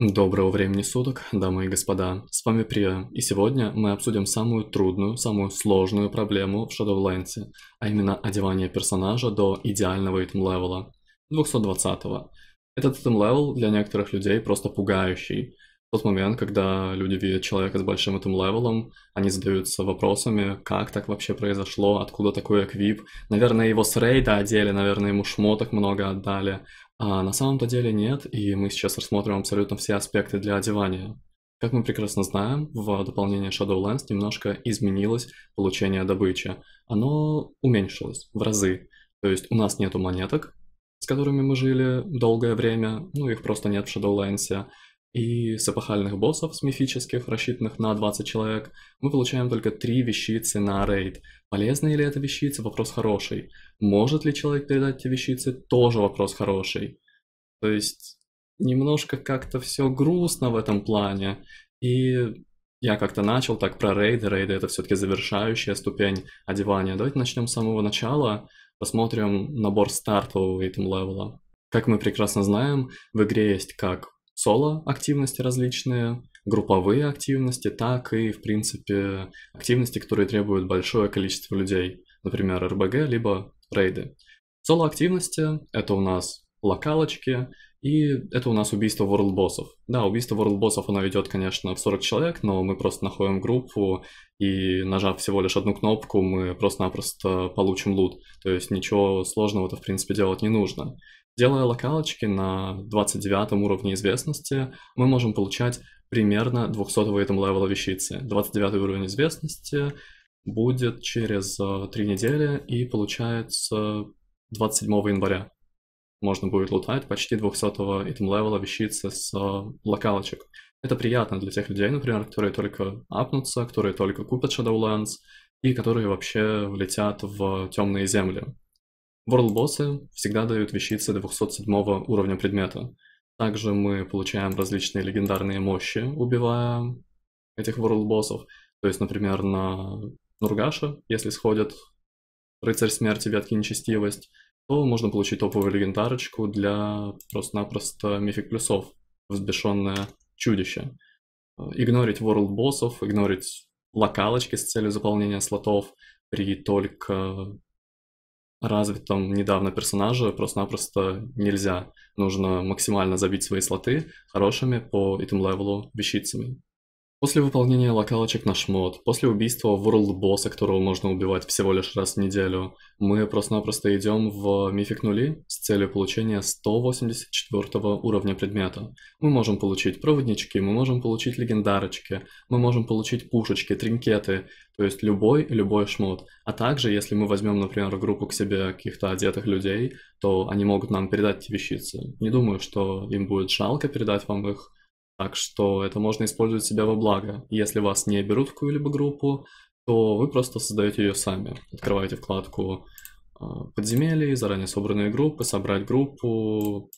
Доброго времени суток, дамы и господа, с вами Прия, и сегодня мы обсудим самую трудную, самую сложную проблему в Shadowlands, а именно одевание персонажа до идеального итм-левела, 220-го. Этот итм-левел для некоторых людей просто пугающий. В тот момент, когда люди видят человека с большим этим левелом, они задаются вопросами, как так вообще произошло, откуда такой эквип. Наверное, его с рейда одели, наверное, ему шмоток много отдали. А на самом-то деле нет, и мы сейчас рассмотрим абсолютно все аспекты для одевания. Как мы прекрасно знаем, в дополнение Shadowlands немножко изменилось получение добычи. Оно уменьшилось в разы. То есть у нас нету монеток, с которыми мы жили долгое время, ну их просто нет в Shadowlands и с эпохальных боссов, с мифических, рассчитанных на 20 человек, мы получаем только 3 вещицы на рейд. Полезны ли это вещицы? Вопрос хороший. Может ли человек передать эти вещицы? Тоже вопрос хороший. То есть немножко как-то все грустно в этом плане. И я как-то начал так про рейды. Рейды это все-таки завершающая ступень одевания. Давайте начнем с самого начала. Посмотрим набор стартового item левела. Как мы прекрасно знаем, в игре есть как соло-активности различные, групповые активности, так и, в принципе, активности, которые требуют большое количество людей, например, РБГ, либо рейды. Соло-активности — это у нас локалочки, и это у нас убийство ворлдбоссов. Да, убийство ворлдбоссов оно ведет, конечно, в 40 человек, но мы просто находим группу, и нажав всего лишь одну кнопку, мы просто-напросто получим лут. То есть ничего сложного-то, в принципе, делать не нужно. Делая локалочки на 29 уровне известности, мы можем получать примерно 200 этом левела вещицы. 29 уровень известности будет через 3 э, недели и получается 27 января. Можно будет лутать почти 200 этом левела вещицы с э, локалочек. Это приятно для тех людей, например, которые только апнутся, которые только купят Shadowlands и которые вообще влетят в темные земли. World-боссы всегда дают вещицы 207 уровня предмета. Также мы получаем различные легендарные мощи, убивая этих world-боссов. То есть, например, на Нургаша, если сходит рыцарь смерти, ветки нечестивость, то можно получить топовую легендарочку для просто-напросто мифик плюсов, взбешенное чудище. Игнорить world боссов, игнорить локалочки с целью заполнения слотов при только развитом недавно персонажа просто-напросто нельзя. Нужно максимально забить свои слоты хорошими по этому левелу вещицами. После выполнения локалочек наш мод. после убийства ворлд-босса, которого можно убивать всего лишь раз в неделю, мы просто-напросто идем в мифик нули с целью получения 184 уровня предмета. Мы можем получить проводнички, мы можем получить легендарочки, мы можем получить пушечки, тринкеты, то есть любой любой шмот. А также, если мы возьмем, например, группу к себе каких-то одетых людей, то они могут нам передать эти вещицы. Не думаю, что им будет жалко передать вам их, так что это можно использовать себя во благо. Если вас не берут в какую-либо группу, то вы просто создаете ее сами. Открываете вкладку э, подземелий, заранее собранные группы, собрать группу,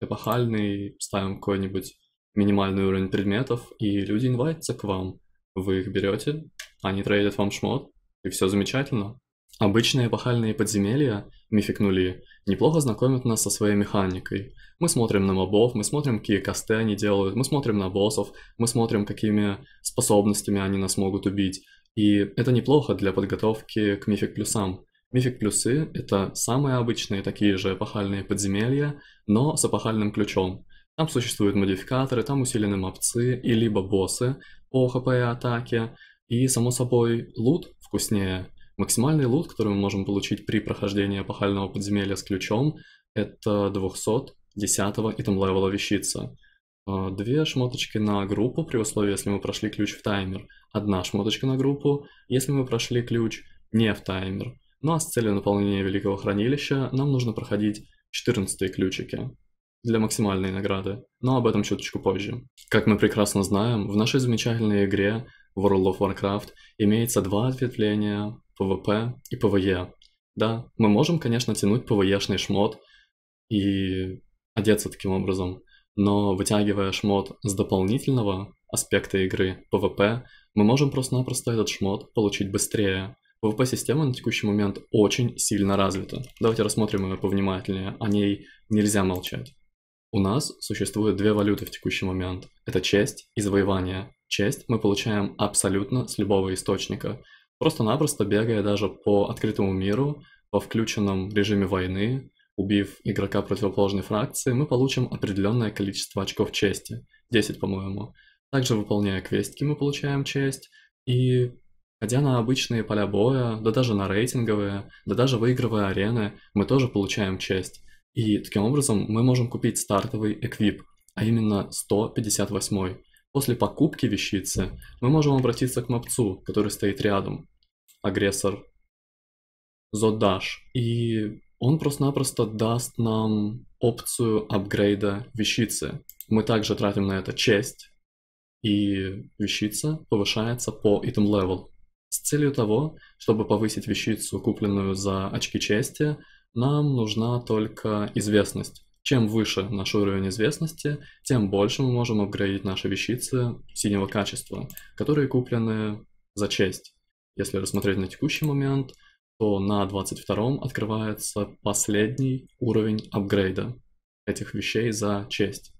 эпохальный, ставим какой-нибудь минимальный уровень предметов, и люди инвайтятся к вам. Вы их берете, они трейдят вам шмот, и все замечательно. Обычные эпохальные подземелья, мифик нули, неплохо знакомят нас со своей механикой. Мы смотрим на мобов, мы смотрим, какие касты они делают, мы смотрим на боссов, мы смотрим, какими способностями они нас могут убить. И это неплохо для подготовки к мифик плюсам. Мифик плюсы — это самые обычные такие же эпохальные подземелья, но с эпохальным ключом. Там существуют модификаторы, там усилены мопцы и либо боссы по хп и атаке, и, само собой, лут вкуснее — Максимальный лут, который мы можем получить при прохождении эпохального подземелья с ключом, это 200 10 итем левела вещица. А, две шмоточки на группу при условии, если мы прошли ключ в таймер. Одна шмоточка на группу, если мы прошли ключ не в таймер. Ну а с целью наполнения Великого Хранилища нам нужно проходить 14 ключики для максимальной награды, но об этом чуточку позже. Как мы прекрасно знаем, в нашей замечательной игре World of Warcraft имеется два ответвления ПВП и ПВЕ. Да, мы можем, конечно, тянуть ПВЕшный шмот и одеться таким образом, но вытягивая шмот с дополнительного аспекта игры ПВП, мы можем просто-напросто этот шмот получить быстрее. ПВП-система на текущий момент очень сильно развита. Давайте рассмотрим ее повнимательнее, о ней нельзя молчать. У нас существует две валюты в текущий момент. Это честь и завоевание. Честь мы получаем абсолютно с любого источника – просто-напросто бегая даже по открытому миру, во включенном режиме войны, убив игрока противоположной фракции, мы получим определенное количество очков чести, 10, по-моему. Также выполняя квестики мы получаем честь, и ходя на обычные поля боя, да даже на рейтинговые, да даже выигрывая арены, мы тоже получаем честь. И таким образом мы можем купить стартовый эквип, а именно 158 После покупки вещицы мы можем обратиться к мопцу, который стоит рядом. Агрессор. Зодаш. И он просто-напросто даст нам опцию апгрейда вещицы. Мы также тратим на это честь, и вещица повышается по item level. С целью того, чтобы повысить вещицу, купленную за очки чести, нам нужна только известность. Чем выше наш уровень известности, тем больше мы можем апгрейдить наши вещицы синего качества, которые куплены за честь. Если рассмотреть на текущий момент, то на 22 м открывается последний уровень апгрейда этих вещей за честь.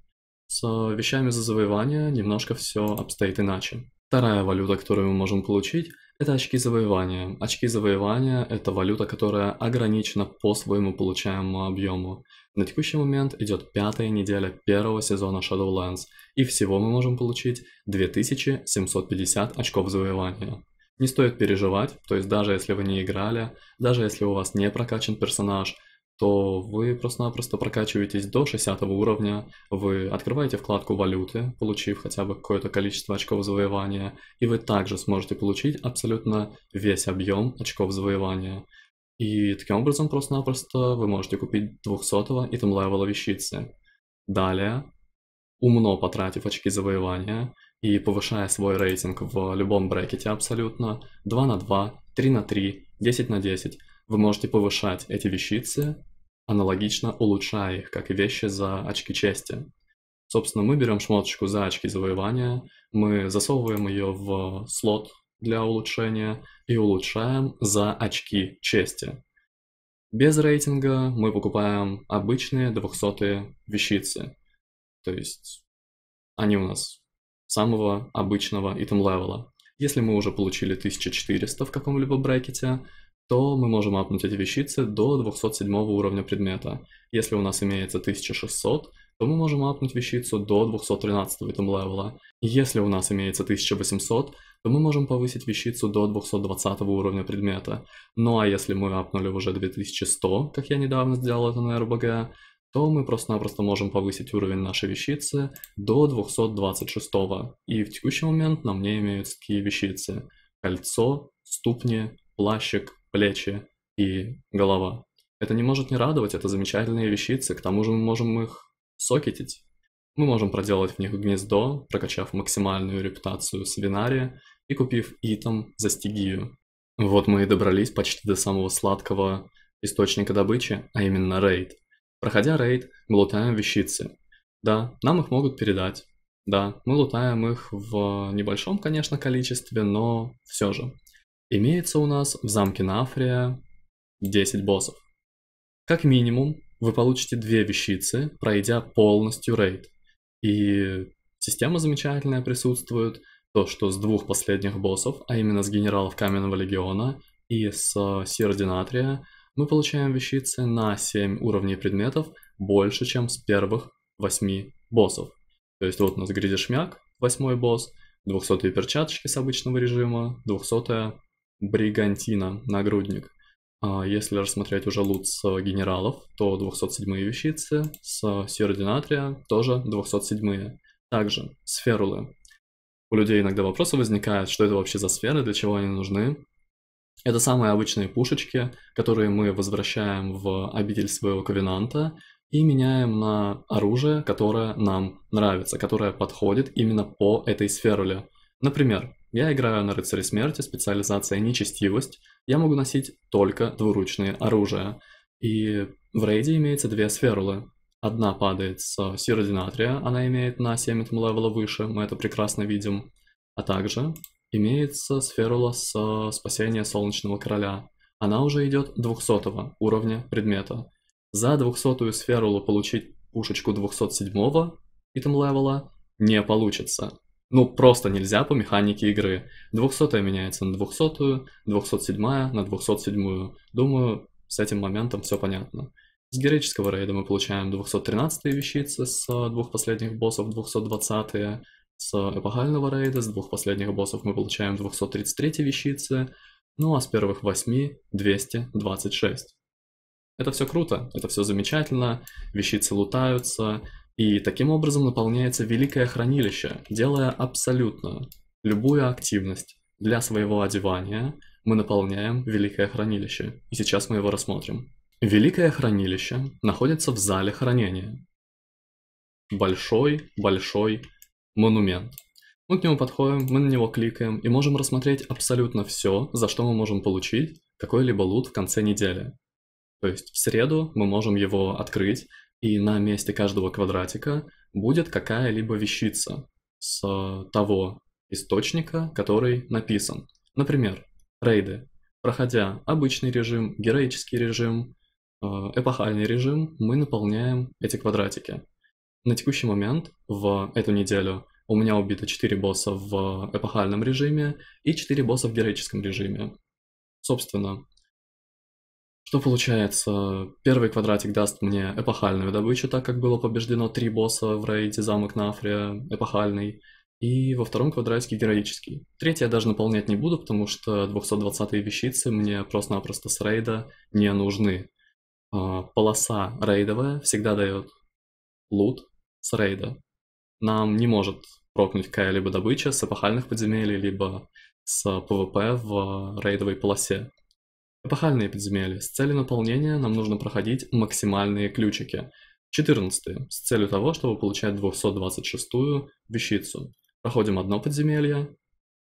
С вещами за завоевание немножко все обстоит иначе. Вторая валюта, которую мы можем получить, это очки завоевания. Очки завоевания – это валюта, которая ограничена по своему получаемому объему. На текущий момент идет пятая неделя первого сезона Shadowlands, и всего мы можем получить 2750 очков завоевания. Не стоит переживать, то есть даже если вы не играли, даже если у вас не прокачан персонаж, то вы просто-напросто прокачиваетесь до 60 уровня, вы открываете вкладку валюты, получив хотя бы какое-то количество очков завоевания, и вы также сможете получить абсолютно весь объем очков завоевания. И таким образом просто-напросто вы можете купить 200 и там темлевела вещицы. Далее, умно потратив очки завоевания и повышая свой рейтинг в любом брекете абсолютно, 2 на 2, 3 на 3, 10 на 10, вы можете повышать эти вещицы, аналогично улучшая их, как и вещи за очки чести. Собственно, мы берем шмоточку за очки завоевания, мы засовываем ее в слот для улучшения и улучшаем за очки чести. Без рейтинга мы покупаем обычные 200 вещицы. То есть они у нас самого обычного item левела. Если мы уже получили 1400 в каком-либо брекете, то мы можем апнуть эти вещицы до 207 уровня предмета. Если у нас имеется 1600, то мы можем апнуть вещицу до 213 item левела. Если у нас имеется 1800, то мы можем повысить вещицу до 220 уровня предмета. Ну а если мы апнули уже 2100, как я недавно сделал это на РБГ, то мы просто-напросто можем повысить уровень нашей вещицы до 226. И в текущий момент на мне имеются такие вещицы. Кольцо, ступни, плащик, плечи и голова. Это не может не радовать, это замечательные вещицы, к тому же мы можем их сокетить. Мы можем проделать в них гнездо, прокачав максимальную репутацию свинария и купив итом за стигию. Вот мы и добрались почти до самого сладкого источника добычи, а именно рейд. Проходя рейд, мы лутаем вещицы. Да, нам их могут передать. Да, мы лутаем их в небольшом, конечно, количестве, но все же. Имеется у нас в замке Нафрия 10 боссов. Как минимум, вы получите две вещицы, пройдя полностью рейд. И система замечательная присутствует, то, что с двух последних боссов, а именно с генералов Каменного Легиона и с э, Сирдинатрия, мы получаем вещицы на 7 уровней предметов больше, чем с первых 8 боссов. То есть вот у нас Гридишмяк, восьмой босс, 200 перчаточки с обычного режима, 200 Бригантина, нагрудник. А, если рассмотреть уже лут с генералов, то 207 вещицы, с сиродинатрия тоже 207. Также сферулы. У людей иногда вопросы возникают, что это вообще за сферы, для чего они нужны. Это самые обычные пушечки, которые мы возвращаем в обитель своего ковенанта и меняем на оружие, которое нам нравится, которое подходит именно по этой сферуле. Например, я играю на рыцаре смерти, специализация нечестивость, я могу носить только двуручные оружия. И в рейде имеется две сферулы. Одна падает с Сиродинатрия, она имеет на 7 левела выше, мы это прекрасно видим. А также имеется сферула с спасения Солнечного Короля. Она уже идет 200 уровня предмета. За 200-ю сферулу получить пушечку 207-го итем левела не получится ну просто нельзя по механике игры. 200 меняется на 200, 207 на 207. Думаю, с этим моментом все понятно. С героического рейда мы получаем 213 вещицы с э, двух последних боссов, 220 с эпохального рейда, с двух последних боссов мы получаем 233 вещицы, ну а с первых 8 226. Это все круто, это все замечательно, вещицы лутаются, и таким образом наполняется великое хранилище, делая абсолютно любую активность для своего одевания мы наполняем великое хранилище. И сейчас мы его рассмотрим. Великое хранилище находится в зале хранения. Большой-большой монумент. Мы к нему подходим, мы на него кликаем и можем рассмотреть абсолютно все, за что мы можем получить какой-либо лут в конце недели. То есть в среду мы можем его открыть и на месте каждого квадратика будет какая-либо вещица с того источника, который написан. Например, рейды. Проходя обычный режим, героический режим, э, эпохальный режим, мы наполняем эти квадратики. На текущий момент, в эту неделю, у меня убито 4 босса в эпохальном режиме и 4 босса в героическом режиме. Собственно, что получается? Первый квадратик даст мне эпохальную добычу, так как было побеждено три босса в рейде замок Нафрия, эпохальный. И во втором квадратике героический. Третий я даже наполнять не буду, потому что 220-е вещицы мне просто-напросто с рейда не нужны. А, полоса рейдовая всегда дает лут с рейда. Нам не может прокнуть какая-либо добыча с эпохальных подземелий, либо с ПВП в рейдовой полосе. Эпохальные подземелья. С целью наполнения нам нужно проходить максимальные ключики. 14. С целью того, чтобы получать 226-ю вещицу. Проходим одно подземелье,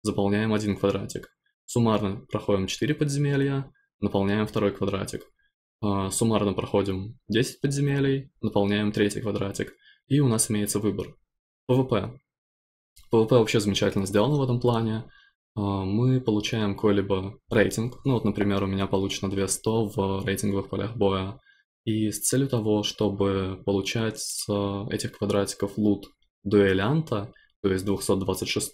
заполняем один квадратик. Суммарно проходим 4 подземелья, наполняем второй квадратик. А, суммарно проходим 10 подземелий, наполняем третий квадратик. И у нас имеется выбор. ПВП. ПВП вообще замечательно сделано в этом плане. А, мы получаем какой-либо рейтинг. Ну вот, например, у меня получено 200 в рейтинговых полях боя. И с целью того, чтобы получать с этих квадратиков лут дуэлянта, то есть 226,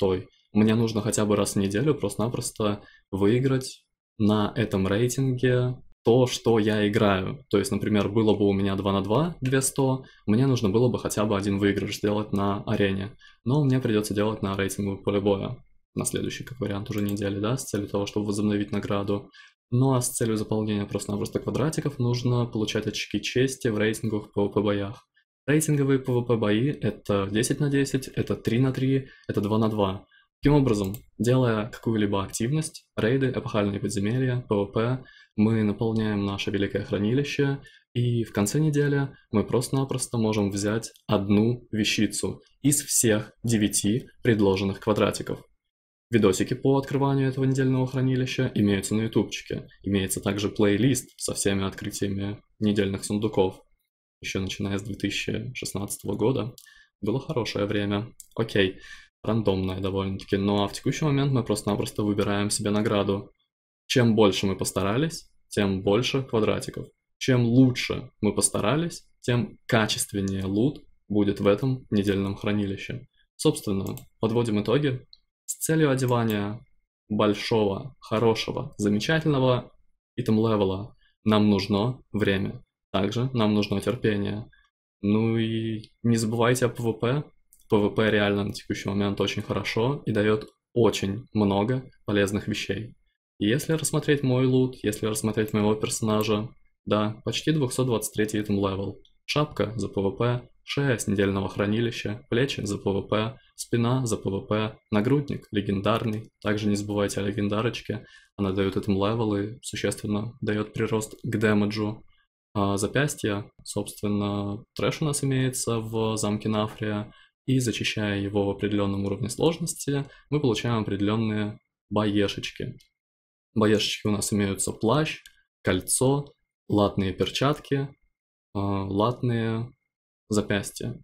мне нужно хотя бы раз в неделю просто-напросто выиграть на этом рейтинге то, что я играю. То есть, например, было бы у меня 2 на 2, 200, мне нужно было бы хотя бы один выигрыш сделать на арене. Но мне придется делать на рейтинговом поле боя на следующий, как вариант, уже недели, да, с целью того, чтобы возобновить награду. Ну а с целью заполнения просто-напросто квадратиков нужно получать очки чести в рейтинговых PvP-боях. Рейтинговые PvP-бои — это 10 на 10, это 3 на 3, это 2 на 2. Таким образом, делая какую-либо активность, рейды, эпохальные подземелья, PvP, мы наполняем наше великое хранилище, и в конце недели мы просто-напросто можем взять одну вещицу из всех девяти предложенных квадратиков. Видосики по открыванию этого недельного хранилища имеются на ютубчике. Имеется также плейлист со всеми открытиями недельных сундуков. Еще начиная с 2016 года. Было хорошее время. Окей, рандомное довольно-таки. Ну а в текущий момент мы просто-напросто выбираем себе награду. Чем больше мы постарались, тем больше квадратиков. Чем лучше мы постарались, тем качественнее лут будет в этом недельном хранилище. Собственно, подводим итоги с целью одевания большого, хорошего, замечательного item левела нам нужно время. Также нам нужно терпение. Ну и не забывайте о ПВП. ПВП реально на текущий момент очень хорошо и дает очень много полезных вещей. И если рассмотреть мой лут, если рассмотреть моего персонажа, да, почти 223 item левел. Шапка за ПВП, шея с недельного хранилища, плечи за ПВП, Спина за ПВП, нагрудник легендарный, также не забывайте о легендарочке, она дает этому левел и существенно дает прирост к демеджу. А запястье, собственно, трэш у нас имеется в замке Нафрия, и зачищая его в определенном уровне сложности, мы получаем определенные боешечки. Боешечки у нас имеются плащ, кольцо, латные перчатки, а, латные запястья.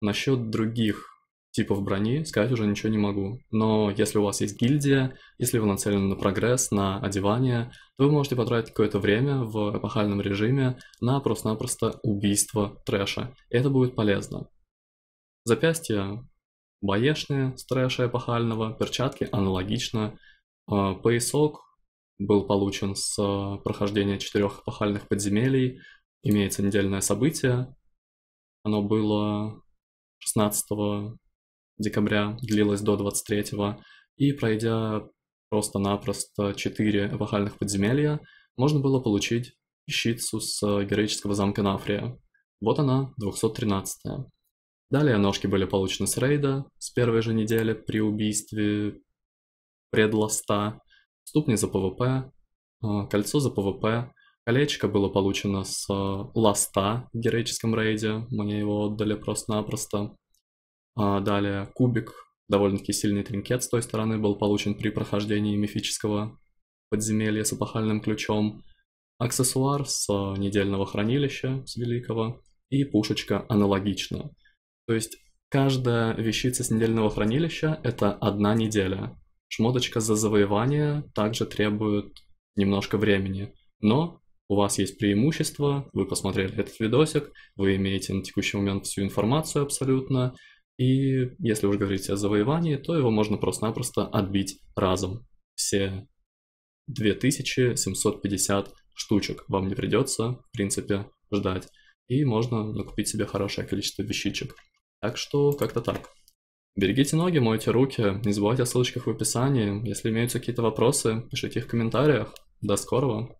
Насчет других типа в броне сказать уже ничего не могу. Но если у вас есть гильдия, если вы нацелены на прогресс, на одевание, то вы можете потратить какое-то время в эпохальном режиме на просто-напросто убийство трэша. это будет полезно. Запястья боешные с трэша эпохального, перчатки аналогично. А, поясок был получен с а, прохождения четырех эпохальных подземелий. Имеется недельное событие. Оно было 16 декабря, длилась до 23-го, и пройдя просто-напросто 4 эпохальных подземелья, можно было получить щитцу с э, героического замка Нафрия. Вот она, 213-я. Далее ножки были получены с рейда с первой же недели при убийстве предласта, ступни за ПВП, э, кольцо за ПВП, колечко было получено с э, ласта в героическом рейде, мне его отдали просто-напросто. А, далее кубик, довольно-таки сильный тринкет с той стороны, был получен при прохождении мифического подземелья с опахальным ключом. Аксессуар с а, недельного хранилища, с великого, и пушечка аналогично. То есть каждая вещица с недельного хранилища — это одна неделя. Шмоточка за завоевание также требует немножко времени, но у вас есть преимущество, вы посмотрели этот видосик, вы имеете на текущий момент всю информацию абсолютно, и если уж говорить о завоевании, то его можно просто-напросто отбить разом. Все 2750 штучек вам не придется, в принципе, ждать. И можно накупить себе хорошее количество вещичек. Так что как-то так. Берегите ноги, мойте руки, не забывайте о ссылочках в описании. Если имеются какие-то вопросы, пишите их в комментариях. До скорого!